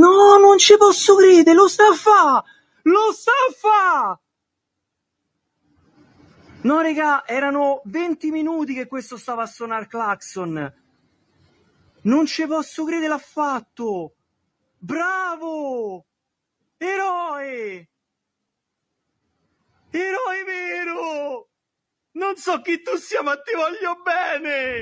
No, non ci posso credere, lo sta a fa! Lo sta a fa! No, regà, erano 20 minuti che questo stava a suonare Claxon. Non ci posso credere, l'ha fatto! Bravo! Eroe! Eroe vero! Non so chi tu sia, ma ti voglio bene!